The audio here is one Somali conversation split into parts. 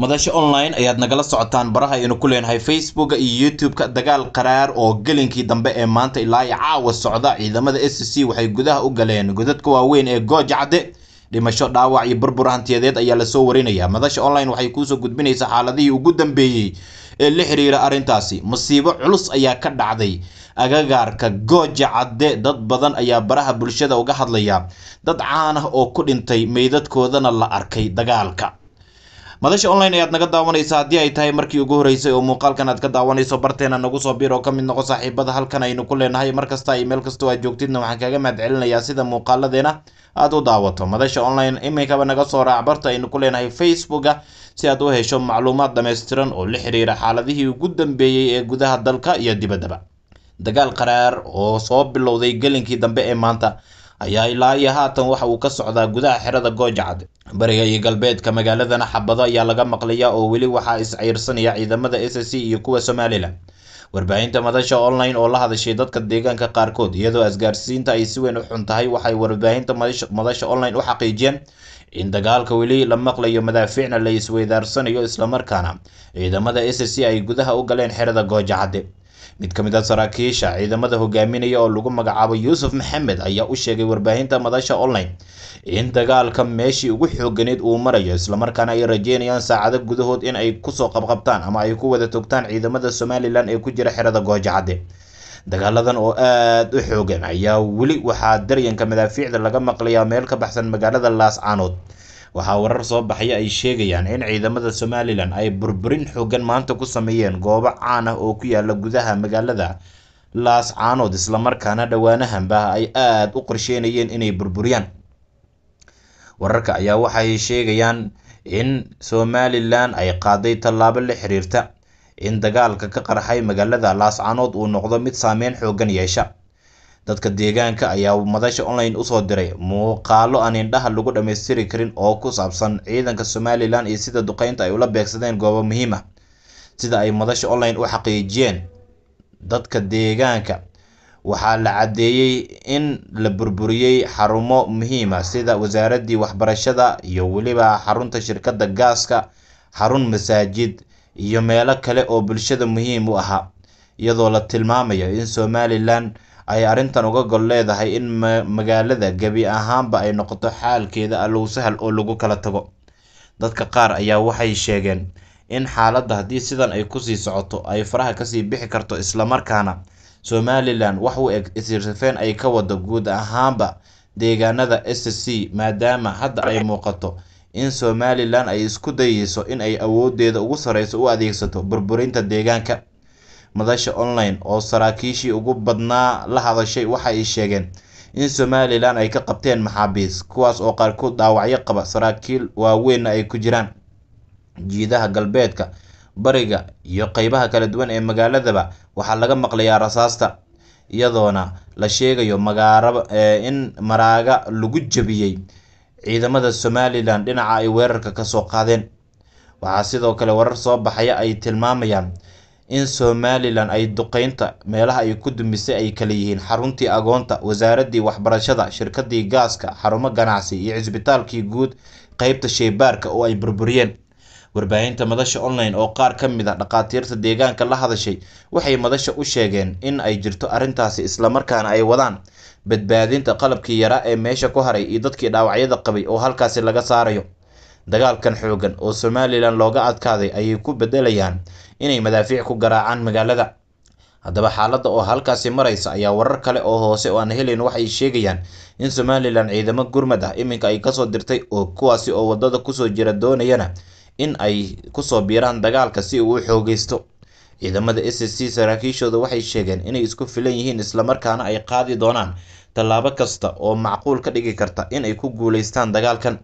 madasha online ayaad nagala socotaan baraha aynu ku leenahay facebook iyo youtube-ka dagaal qaraar oo gelinkii dambe ee maanta ilaa iyo caawa socda ciidamada s c waxay gudaha u galeen godadka waaweyn ee goojacde dhimasho dhaawac iyo burbur hantiyadeed ayaa lasoo warinayaa madasha online waxay kuusoo gudbinaysaa xaaladihii ugu dambeeyey ee la xiriira arrintaasi masiibo culus ayaa ka dhacday agagaarka gooja cadde dad badan ayaa baraha bulshada uga hadlaya dad caan ah oo ku dhintay meydadkoodana la arkay dagaalka madasha online ayaad naga daawanaysa haddii ay tahay markii ugu horreysay oo muuqaalkan aad ka daawanayso barteena nagu soo biir oo ka mid noqo saaxiibada halkan aynu ku leenahay mar kasta iyo meel kastoo aad joogtidna waxaan kaaga mahad celinayaa sida muuqaaladeena aada u daawato madasha online iminkaba naga soo raac barta aynu ku leenahay facebooka si aad u hesho macluumaad dhammaystiran oo la xiriira xaaladihii ugu dambeeyey ee gudaha dalka iyo dibaddaba dagaal qaraar oo soo bilowday gelinkii dambe ee maanta ayaa ilaa iyo haatan waxa uu ka socdaa gudaha xerada goojacad bariga iyo galbeedka magaaladana xabado ayaa laga maqlayaa oo weli waxaa isciirsanaya ciidamada s c iyo kuwa somalilan warbaahinta madasha online oo la hadashay dadka deegaanka qaarkood iyadoo asgaarsiinta ay si weyn u xun tahay waxay warbaahinta madasha online u xaqiijiyeen in dagaalka weli la maqlayo madaafiicna la isweydaarsanayo islamarkaana ciidamada s c ay gudaha u galeen xerada goojacadde mid ka mid a ah saraakiisha ciidamada hogaaminaya oo lagu magacaabo yuusuf maxamed ayaa u sheegay warbaahinta madasha online in dagaalka meeshii ugu xooganeed uu marayo islamarkaana ay rajeynayaan saacado gudahood in ay kusoo qabqabtaan ama ay ku wada togtaan ciidamada somalilan ee ku jira xerada goojacadde dagaaladan oo aada u xoogan ayaa weli waxaa daryanka madaafiicda laga maqlayaa meel ka baxsan magaalada laascaanood waxaa warar soo baxaya ay sheegayaan in ciidamada somalilan ay burburin xoogan maanta ku sameeyeen goobo caan ah oo ku yaala gudaha magaalada laas caanood islamarkaana dhowaanahanba ay aada u qorsheynayeen inay burburiyaan wararka ayaa waxay sheegayaan in somalilan ay qaaday tallaabo la xiriirta in dagaalka ka qarxay magaalada laas caanood uu noqdo mid saameyn xoogan yeesha dadka deegaanka ayaa madasha online usoo diray muuqaalo aan indhaha lagu dhammaystiri karin oo ku saabsan ciidanka somalilan iyo sida duqeynta ay ula beegsadeen goobo muhiim ah sida ay madasha online u xaqiijiyeen dadka deegaanka waxaa la caddeeyey in la burburiyey xarumo muhiim ah sida wasaaraddii waxbarashada iyo weliba xarunta shirkadda gaaska xarun masaajid iyo meelo kale oo bulshada muhiim u ahaa iyadoo la tilmaamayo in somalilan ay arrintan uga gol leedahay in magaalada gebi ahaanba ay noqoto xaalkeeda allow ah sahal oo lagu kala tago dadka qaar ayaa waxay sheegeen in xaaladda haddii sidan ay kusii socoto ay faraha kasii bixi karto islamarkaana somalilan wax u eg isirsafeen ay ka wado guud ahaanba deegaanada s c maadaama hadda ay muuqato in somalilan ay isku dayeyso in ay awooddeeda ugu sareyso u adeegsato burburinta deegaanka madasha online oo saraakiishii ugu badnaa la hadashay waxa ay sheegeen in somalilan ay ka qabteen maxaabiis kuwaas oo qaarkood dhaawacyo qaba saraakiil waaweynna ay ku jiraan jiidaha galbeedka bariga iyo qeybaha kala duwan ee magaaladaba waxaa laga maqlayaa rasaasta iyadoona la sheegayo in maraaga lagu jebiyey ciidamada somalilan dhinaca ay weerarka kasoo qaadeen waxaa sidoo kale warar soo baxaya ay tilmaamayaan in Somalilan ay duqeynta meelaha ay ku dumisay ay kala yihiin xaruntii agoonta, wasaaradii waxbarashada, shirkadii gaaska, xarumo ganacsi, iyo cisbitaalkii guud qaybta sheebaarka oo ay burburiyeen. Warbaahinta madasha online oo qaar ka mid a ah dhaqaatiirta deegaanka la hadashay waxay madasha u sheegeen in ay jirto arrintaasi islamarkaana ay wadaan badbaadinta qalabkii yaraa ee meesha ku haray iyo dadkii dhaawacyada qabay oo halkaasi laga saarayo dagaalkan xooggan oo somalilan looga adkaaday ayay ku bedelayaan inay madaafiic ku garaacaan magaalada haddaba xaaladda oo halkaasi maraysa ayaa warar kale oo hoose oo aan helayn waxa ay sheegayaan in somalilan ciidamo gurmad ah iminka ay kasoo dirtay oo kuwaasi oo waddada kusoo jira doonayana in ay kusoo biiraan dagaalka si uu u xoogaysto ciidamada s s c saraakiishooda waxay sheegeen inay isku filan yihiin islamarkaana ay qaadi doonaan tallaabo kasta oo macquul ka dhigi karta inay ku guulaystaan dagaalkan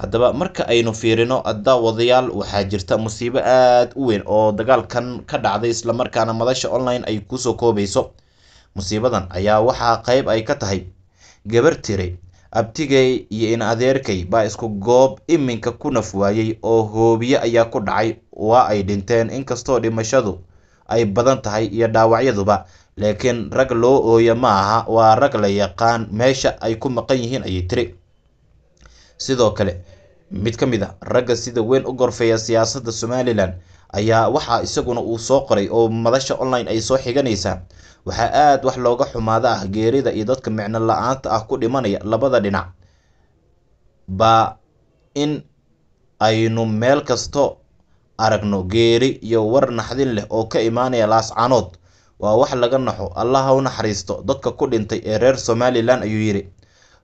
haddaba marka aynu fiirino daawadayaal waxaa jirta musiibo aad u weyn oo dagaalkan ka dhacday islamarkaana madasha online ay kusoo koobayso musiibadan ayaa waxaa qayb ay ka tahay gabar tire abtigay iyo in adeerkay baa isku goob iminka ku naf waayey oo hoobiye ayaa ku dhacay waa ay dhinteen inkastoo dhimashadu ay badan tahay iyo dhaawacyaduba laakiin rag loo ooya ma aha waa rag la yaqaan meesha ay ku maqan yihiin ayay tiri sidoo kale mid ka mid a ah ragga sida weyn u gorfeeya siyaasadda somalilan ayaa waxaa isaguna uu soo qoray oo madasha online ay soo xiganaysaa waxaa aada wax looga xumaada ah geerida iyo dadka micno la-aanta ah ku dhimanaya labada dhinac baa in aynu meel kasto aragno geeri iyo war naxdin leh oo ka imaanaya laascanood waa wax laga naxo allah u naxariisto dadka ku dhintay ee reer somalilan ayuu yidhi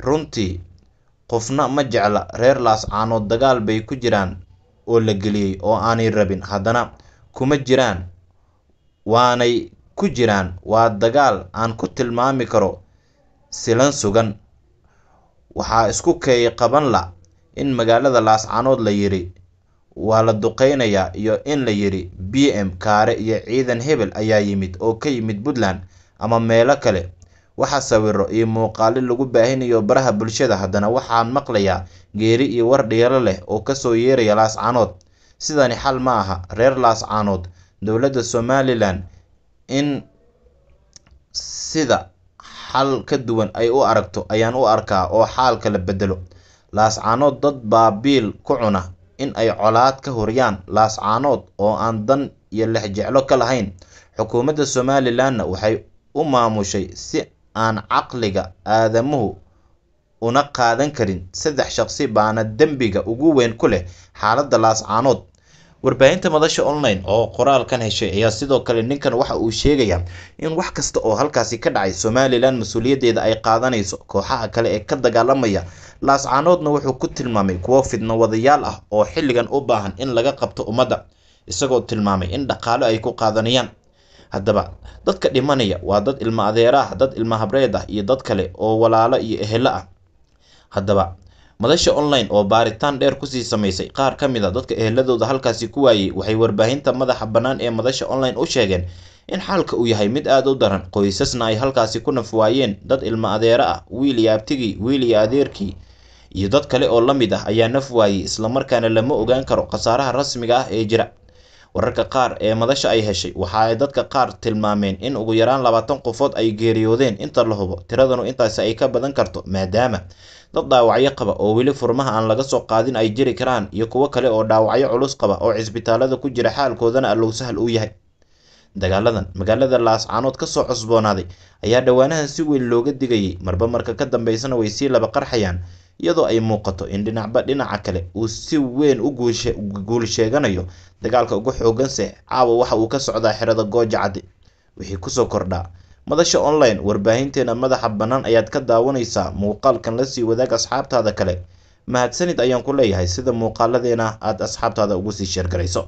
runtii Qofna ma jecla reer laascaanood dagaal bay ku jiraan oo la geliyey oo aanay rabin, haddana kuma jiraan, waanay ku jiraan, waa dagaal aan ku tilmaami karo silan sugan, waxaa isku kay qaban la' in magaalada laascaanood la yidhi waa la duqaynayaa iyo in la yidhi b m Kaare iyo ciidan hebel ayaa yimid oo ka yimid Puntland ama meelo kale waxa sawiro iyo muuqaali lagu baahinayo baraha bulshada haddana waxaan maqlayaa geeri iyo war dhiiro leh oo ka soo yeeraya laascaanood sidani xal ma aha reer laascaanood dowladda somalilan in sida xal ka duwan ay u aragto ayaan u arkaa oo xaalka la bedelo laascaanood dad baa biil ku cuna in ay colaad ka horyaan laascaanood oo aan dan iyo lexjeclo ka lahayn xukuumadda somalilanna waxay u maamushay si aan caqliga aadamuhu una qaadan karin saddex shaqsi baana dembiga ugu weyn ku leh xaaladda laascaanood warbaahinta madasha online oo qoraalkan heshay ayaa sidoo kale ninkan waxa uu sheegayaa in wax kasta oo halkaasi ka dhacay somalilan mas-uuliyaddeeda ay qaadanayso kooxaha kale ee ka dagaalamaya laascaanoodna wuxuu ku tilmaamay kuwo fidno wadayaal ah oo xilligan u baahan in laga qabto ummadda isagoo tilmaamay in dhaqaalo ay ku qaadanayaan haddaba dadka dhimanaya waa dad ilma adeeraah dad ilma habreed ah iyo dad kale oo walaalo iyo ehelo ah haddaba madasha online oo baaritaan dheer kusii samaysay qaar ka mid a ah dadka eheladooda halkaasi ku waayey waxay warbaahinta madaxa bannaan ee madasha online u sheegeen in xaalka uu yahay mid aada u daran qoysasna ay halkaasi ku nafwaayeen dad ilmo adeero ah wiil iyo abtigii wiil iyo adeerkii iyo dad kale oo la mid ah ayaa naf waayey islamarkaana lama ogaan karo khasaaraha rasmiga ah ee jira wararka qaar ee madasha ay heshay waxa ay dadka qaar tilmaameen in ugu yaraan labaatan qofood ay geeriyoodeen inta la hubo tiradanu intaasi ay ka badan karto maadaama dad dhaawacyo qaba oo weli furmaha aan laga soo qaadin ay jiri karaan iyo kuwo kale oo dhaawacyo culus qaba oo cisbitaalada ku jira xaalkoodana allow sahal uu yahay dagaaladan magaalada laascaanood ka soo cusboonaaday ayaa dhowaanahan si weyn looga digayay marba marka ka dambaysana way sii laba qarxayaan iyadoo ay muuqato in dhinacba dhinaca kale uu si weyn u guulsheeganayo dagaalka ugu xooganse caawa waxa uu ka socdaa xerada gooja wixii kusoo kordhaa madasha online warbaahinteena madaxa bannaan ayaad ka daawanaysaa muuqaalkan lasii wadaag asxaabtaada kale mahadsanid ayaan ku leeyahay sida muuqaaladeena aad asxaabtaada ugu sii sheergarayso